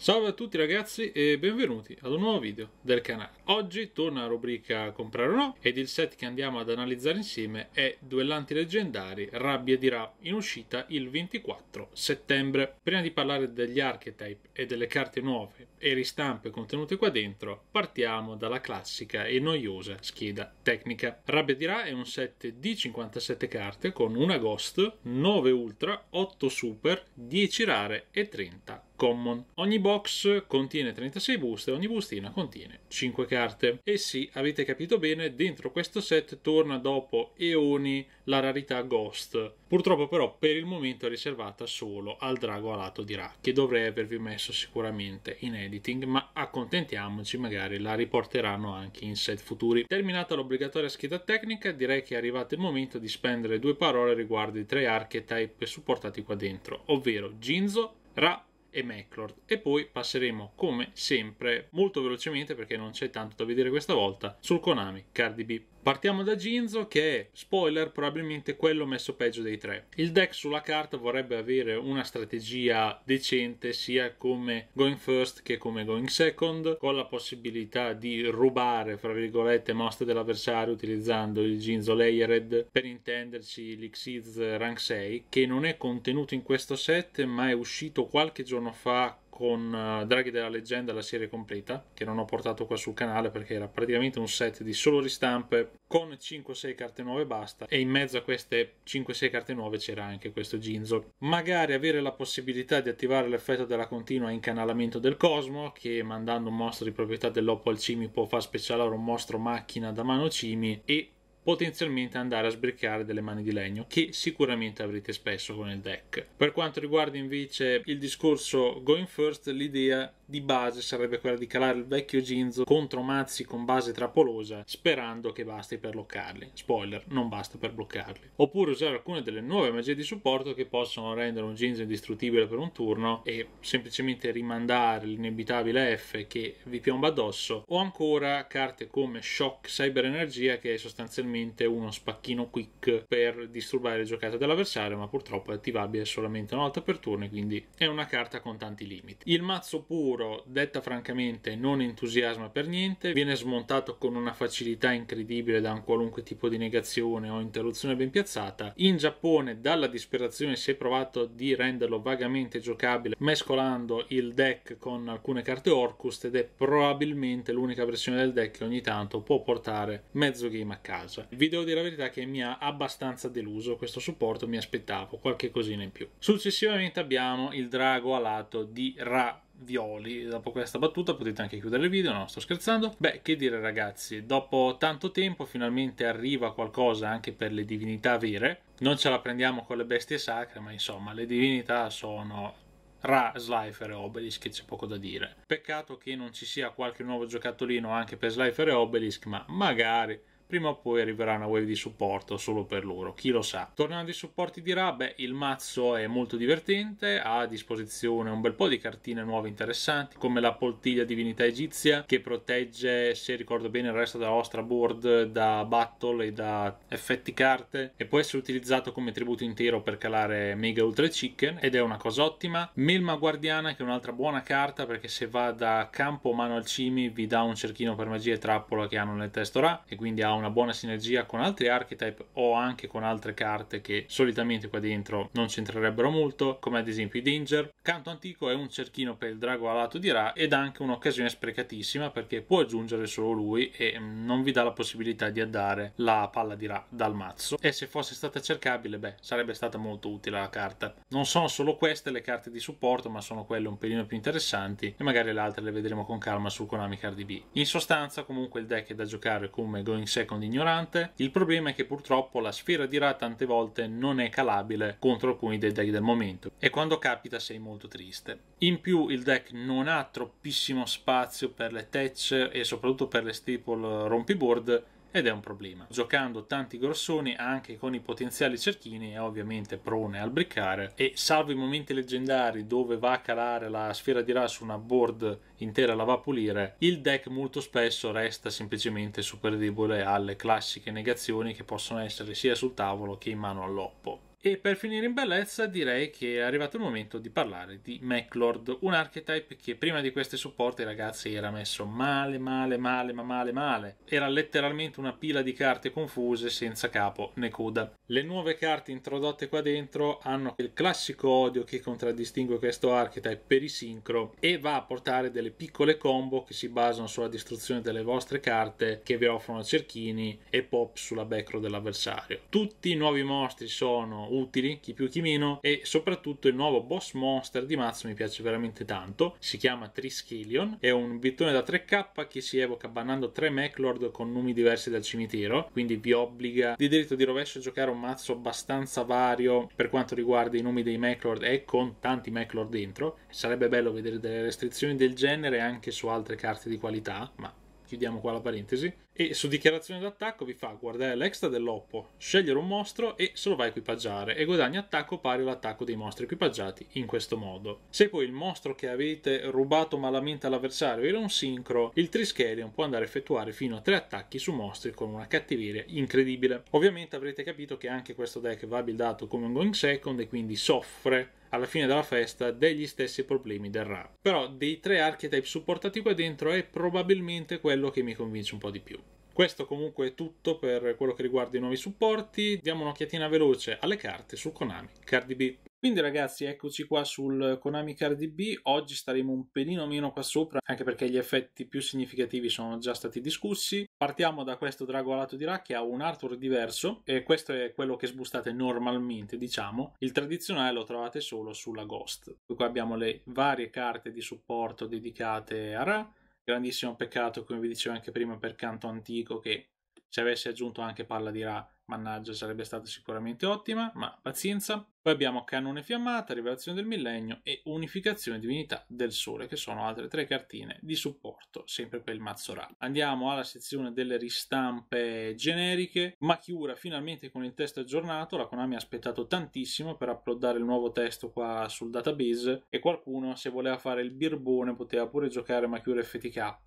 Salve a tutti ragazzi e benvenuti ad un nuovo video del canale. Oggi torna la rubrica comprare o no ed il set che andiamo ad analizzare insieme è Duellanti leggendari Rabbia di Ra in uscita il 24 settembre. Prima di parlare degli archetype e delle carte nuove e ristampe contenute qua dentro partiamo dalla classica e noiosa scheda tecnica. Rabbia di Ra è un set di 57 carte con una ghost, 9 ultra, 8 super, 10 rare e 30 Common. Ogni box contiene 36 buste, ogni bustina contiene 5 carte. E sì, avete capito bene, dentro questo set torna dopo eoni la rarità Ghost. Purtroppo però per il momento è riservata solo al drago alato di Ra, che dovrei avervi messo sicuramente in editing, ma accontentiamoci, magari la riporteranno anche in set futuri. Terminata l'obbligatoria scheda tecnica, direi che è arrivato il momento di spendere due parole riguardo i tre archetype supportati qua dentro, ovvero Jinzo, Ra e McClord e poi passeremo come sempre molto velocemente perché non c'è tanto da vedere questa volta sul Konami Cardi B Partiamo da Ginzo che è, spoiler, probabilmente quello messo peggio dei tre. Il deck sulla carta vorrebbe avere una strategia decente sia come going first che come going second, con la possibilità di rubare, fra virgolette, mosse dell'avversario utilizzando il Ginzo Layered, per intenderci l'Xyz Rank 6, che non è contenuto in questo set ma è uscito qualche giorno fa con eh, Draghi della leggenda la serie completa che non ho portato qua sul canale perché era praticamente un set di solo ristampe con 5-6 carte nuove e basta e in mezzo a queste 5-6 carte nuove c'era anche questo Ginzo magari avere la possibilità di attivare l'effetto della continua incanalamento del cosmo che mandando un mostro di proprietà dell'Oppo al Cimi può far specialare un mostro macchina da mano Cimi e potenzialmente andare a sbriccare delle mani di legno che sicuramente avrete spesso con il deck. Per quanto riguarda invece il discorso going first, l'idea di base sarebbe quella di calare il vecchio Jinzo contro mazzi con base trappolosa sperando che basti per bloccarli. Spoiler, non basta per bloccarli. Oppure usare alcune delle nuove magie di supporto che possono rendere un Jinzo indistruttibile per un turno e semplicemente rimandare l'inevitabile F che vi piomba addosso o ancora carte come Shock Cyber Energia che è sostanzialmente semplicemente uno spacchino quick per disturbare le giocate dell'avversario, ma purtroppo è attivabile solamente una volta per turno, quindi è una carta con tanti limiti. Il mazzo puro, detta francamente, non entusiasma per niente, viene smontato con una facilità incredibile da un qualunque tipo di negazione o interruzione ben piazzata. In Giappone, dalla disperazione, si è provato di renderlo vagamente giocabile mescolando il deck con alcune carte Orcust ed è probabilmente l'unica versione del deck che ogni tanto può portare mezzo game a casa. Plus. Vi devo dire la verità che mi ha abbastanza deluso questo supporto, mi aspettavo qualche cosina in più. Successivamente abbiamo il drago alato di Ra Violi. Dopo questa battuta potete anche chiudere il video, no, sto scherzando. Beh, che dire ragazzi, dopo tanto tempo finalmente arriva qualcosa anche per le divinità vere. Non ce la prendiamo con le bestie sacre, ma insomma, le divinità sono Ra, Slifer e Obelisk, c'è poco da dire. Peccato che non ci sia qualche nuovo giocattolino anche per Slifer e Obelisk, ma magari prima o poi arriverà una wave di supporto solo per loro, chi lo sa. Tornando ai supporti di Ra, beh, il mazzo è molto divertente, ha a disposizione un bel po' di cartine nuove interessanti, come la poltiglia divinità egizia, che protegge, se ricordo bene, il resto della vostra board da battle e da effetti carte, e può essere utilizzato come tributo intero per calare Mega Ultra Chicken, ed è una cosa ottima. Melma Guardiana, che è un'altra buona carta, perché se va da campo mano al cimi vi dà un cerchino per magia e trappola che hanno nel testo Ra, e quindi ha un una buona sinergia con altri archetype o anche con altre carte che solitamente qua dentro non c'entrerebbero molto, come ad esempio i Danger. Canto antico è un cerchino per il drago alato di Ra ed anche un'occasione sprecatissima perché può aggiungere solo lui e mm, non vi dà la possibilità di addare la palla di Ra dal mazzo. E se fosse stata cercabile, beh, sarebbe stata molto utile la carta. Non sono solo queste le carte di supporto, ma sono quelle un pelino più interessanti e magari le altre le vedremo con calma sul Konami Card B. In sostanza, comunque, il deck è da giocare come Going Second con l'ignorante, il problema è che purtroppo la sfera di Ra tante volte non è calabile contro alcuni dei deck del momento e quando capita sei molto triste. In più il deck non ha troppissimo spazio per le tech e soprattutto per le staple rompiboard ed è un problema. Giocando tanti grossoni anche con i potenziali cerchini è ovviamente prone al briccare e salvo i momenti leggendari dove va a calare la sfera di Ra su una board intera la va a pulire, il deck molto spesso resta semplicemente super debole alle classiche negazioni che possono essere sia sul tavolo che in mano all'oppo. E per finire in bellezza direi che è arrivato il momento di parlare di MacLord, un archetype che prima di questi supporti ragazzi era messo male, male, male, ma male, male. Era letteralmente una pila di carte confuse senza capo né coda. Le nuove carte introdotte qua dentro hanno il classico odio che contraddistingue questo archetype per i sincro e va a portare delle piccole combo che si basano sulla distruzione delle vostre carte che vi offrono cerchini e pop sulla backrow dell'avversario. Tutti i nuovi mostri sono utili, chi più chi meno, e soprattutto il nuovo boss monster di mazzo mi piace veramente tanto, si chiama Triskelion, è un bittone da 3k che si evoca bannando 3 Mechlord con nomi diversi dal cimitero, quindi vi obbliga di diritto di rovescio a giocare un mazzo abbastanza vario per quanto riguarda i nomi dei Mechlord e con tanti Mechlord dentro, sarebbe bello vedere delle restrizioni del genere anche su altre carte di qualità, ma chiudiamo qua la parentesi e su dichiarazione d'attacco vi fa guardare l'extra dell'oppo, scegliere un mostro e se lo va a equipaggiare e guadagna attacco pari all'attacco dei mostri equipaggiati in questo modo. Se poi il mostro che avete rubato malamente all'avversario era un sincro, il Triskelion può andare a effettuare fino a 3 attacchi su mostri con una cattiveria incredibile. Ovviamente avrete capito che anche questo deck va buildato come un going second e quindi soffre alla fine della festa degli stessi problemi del RA. Però dei tre archetype supportati qua dentro è probabilmente quello che mi convince un po' di più. Questo comunque è tutto per quello che riguarda i nuovi supporti, diamo un'occhiatina veloce alle carte sul Konami Cardi B. Quindi ragazzi eccoci qua sul Konami Cardi B, oggi staremo un pelino meno qua sopra anche perché gli effetti più significativi sono già stati discussi. Partiamo da questo drago alato di Ra che ha un artwork diverso e questo è quello che sbustate normalmente diciamo, il tradizionale lo trovate solo sulla Ghost. Qui qua abbiamo le varie carte di supporto dedicate a Ra, grandissimo peccato, come vi dicevo anche prima, per Canto Antico che se avesse aggiunto anche Palla di Ra Mannaggia, sarebbe stata sicuramente ottima, ma pazienza. Poi abbiamo Cannone Fiammata, Rivelazione del Millennio e Unificazione Divinità del Sole, che sono altre tre cartine di supporto, sempre per il mazzo RAL. Andiamo alla sezione delle ristampe generiche. Machiura finalmente con il testo aggiornato, la Konami ha aspettato tantissimo per uploadare il nuovo testo qua sul database e qualcuno, se voleva fare il birbone, poteva pure giocare Machiura FTK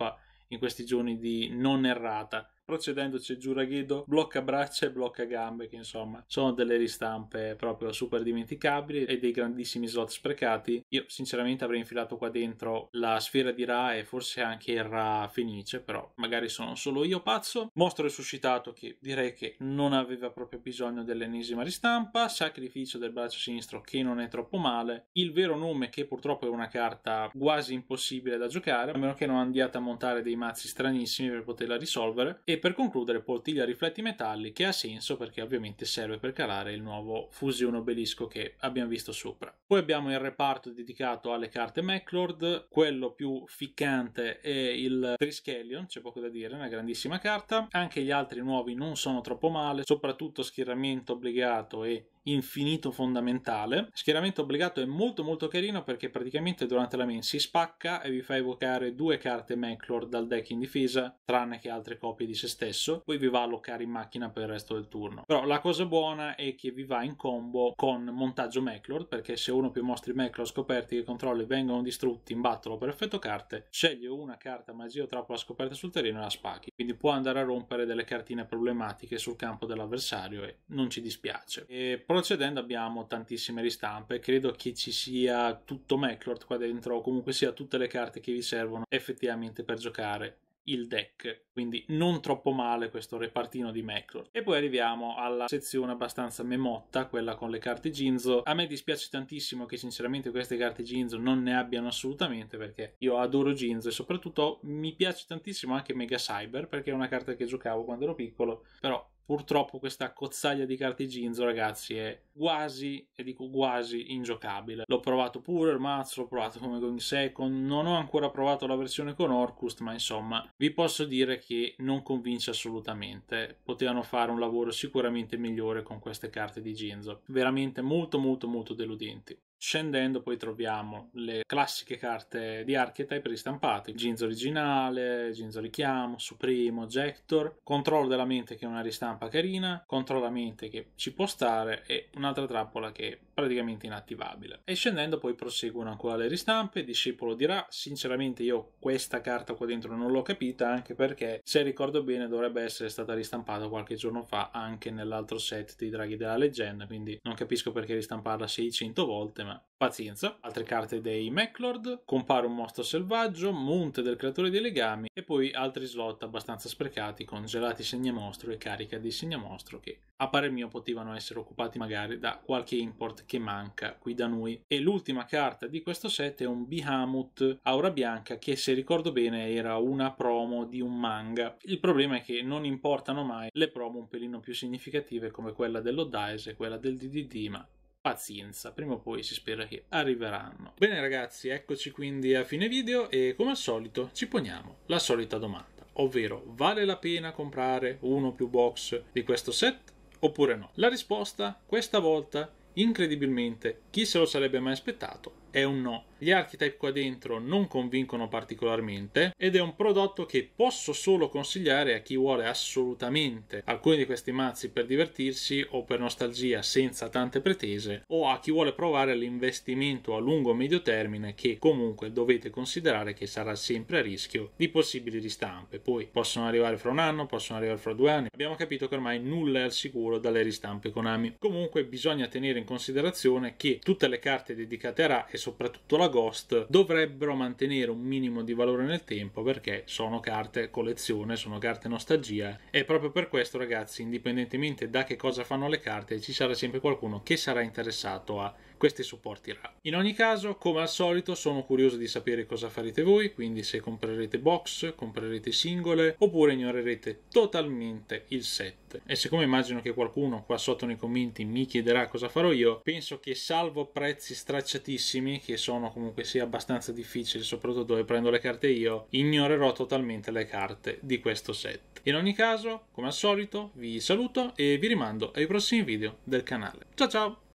in questi giorni di non errata procedendoci Giuraghido blocca braccia e blocca gambe che insomma sono delle ristampe proprio super dimenticabili e dei grandissimi slot sprecati io sinceramente avrei infilato qua dentro la sfera di Ra e forse anche il Ra Fenice però magari sono solo io pazzo mostro resuscitato che direi che non aveva proprio bisogno dell'ennesima ristampa sacrificio del braccio sinistro che non è troppo male il vero nome che purtroppo è una carta quasi impossibile da giocare a meno che non andiate a montare dei mazzi stranissimi per poterla risolvere e per concludere portiglia rifletti metalli che ha senso perché ovviamente serve per calare il nuovo fusione obelisco che abbiamo visto sopra. Poi abbiamo il reparto dedicato alle carte Maclord, quello più ficcante è il Triskelion, c'è poco da dire, una grandissima carta. Anche gli altri nuovi non sono troppo male, soprattutto schieramento obbligato e infinito fondamentale. Schieramento obbligato è molto molto carino perché praticamente durante la main si spacca e vi fa evocare due carte Mechlor dal deck in difesa, tranne che altre copie di se stesso, poi vi va a locare in macchina per il resto del turno. Però la cosa buona è che vi va in combo con montaggio Mechlord, perché se uno o più mostri Mechlord scoperti che controlli vengono distrutti in battolo per effetto carte, sceglie una carta magia o trappola scoperta sul terreno e la spacchi. Quindi può andare a rompere delle cartine problematiche sul campo dell'avversario e non ci dispiace. E Procedendo abbiamo tantissime ristampe, credo che ci sia tutto Mecklord qua dentro, o comunque sia tutte le carte che vi servono effettivamente per giocare il deck, quindi non troppo male questo repartino di Mecklord. E poi arriviamo alla sezione abbastanza memotta, quella con le carte Ginzo. A me dispiace tantissimo che sinceramente queste carte Ginzo non ne abbiano assolutamente perché io adoro Ginzo e soprattutto mi piace tantissimo anche Mega Cyber perché è una carta che giocavo quando ero piccolo, però purtroppo questa cozzaglia di carte Ginzo, ragazzi, è quasi, e dico quasi, ingiocabile. L'ho provato pure il mazzo, l'ho provato come Going Second, non ho ancora provato la versione con Orcust, ma insomma, vi posso dire che non convince assolutamente. Potevano fare un lavoro sicuramente migliore con queste carte di Ginzo. Veramente molto, molto, molto deludenti. Scendendo poi troviamo le classiche carte di archetype ristampate, Ginzo originale, Ginzo richiamo, Supremo, Jector, Controllo della mente che è una ristampa carina, Controllo della mente che ci può stare e un'altra trappola che praticamente inattivabile. E scendendo poi proseguono ancora le ristampe, Discepolo di Ra, sinceramente io questa carta qua dentro non l'ho capita anche perché se ricordo bene dovrebbe essere stata ristampata qualche giorno fa anche nell'altro set dei draghi della leggenda, quindi non capisco perché ristamparla 600 volte, ma Pazienza, altre carte dei Mechlord, compare un mostro selvaggio, monte del creatore dei legami e poi altri slot abbastanza sprecati con gelati segnamostro e carica di segnamostro che a parer mio potevano essere occupati magari da qualche import che manca qui da noi. E l'ultima carta di questo set è un Behemoth Aura Bianca che se ricordo bene era una promo di un manga. Il problema è che non importano mai le promo un pelino più significative come quella dell'Odaise e quella del DDD ma pazienza, prima o poi si spera che arriveranno. Bene ragazzi, eccoci quindi a fine video e come al solito ci poniamo la solita domanda, ovvero vale la pena comprare uno o più box di questo set oppure no? La risposta questa volta, incredibilmente, chi se lo sarebbe mai aspettato, è un no gli archetype qua dentro non convincono particolarmente ed è un prodotto che posso solo consigliare a chi vuole assolutamente alcuni di questi mazzi per divertirsi o per nostalgia senza tante pretese o a chi vuole provare l'investimento a lungo medio termine che comunque dovete considerare che sarà sempre a rischio di possibili ristampe. Poi possono arrivare fra un anno, possono arrivare fra due anni. Abbiamo capito che ormai nulla è al sicuro dalle ristampe Konami. Comunque bisogna tenere in considerazione che tutte le carte dedicate a Ra e soprattutto la Ghost dovrebbero mantenere un minimo di valore nel tempo perché sono carte collezione, sono carte nostalgia e proprio per questo ragazzi indipendentemente da che cosa fanno le carte ci sarà sempre qualcuno che sarà interessato a questi supporti RAW. In ogni caso, come al solito, sono curioso di sapere cosa farete voi, quindi se comprerete box, comprerete singole, oppure ignorerete totalmente il set. E siccome immagino che qualcuno qua sotto nei commenti mi chiederà cosa farò io, penso che salvo prezzi stracciatissimi, che sono comunque sia abbastanza difficili, soprattutto dove prendo le carte io, ignorerò totalmente le carte di questo set. In ogni caso, come al solito, vi saluto e vi rimando ai prossimi video del canale. Ciao ciao!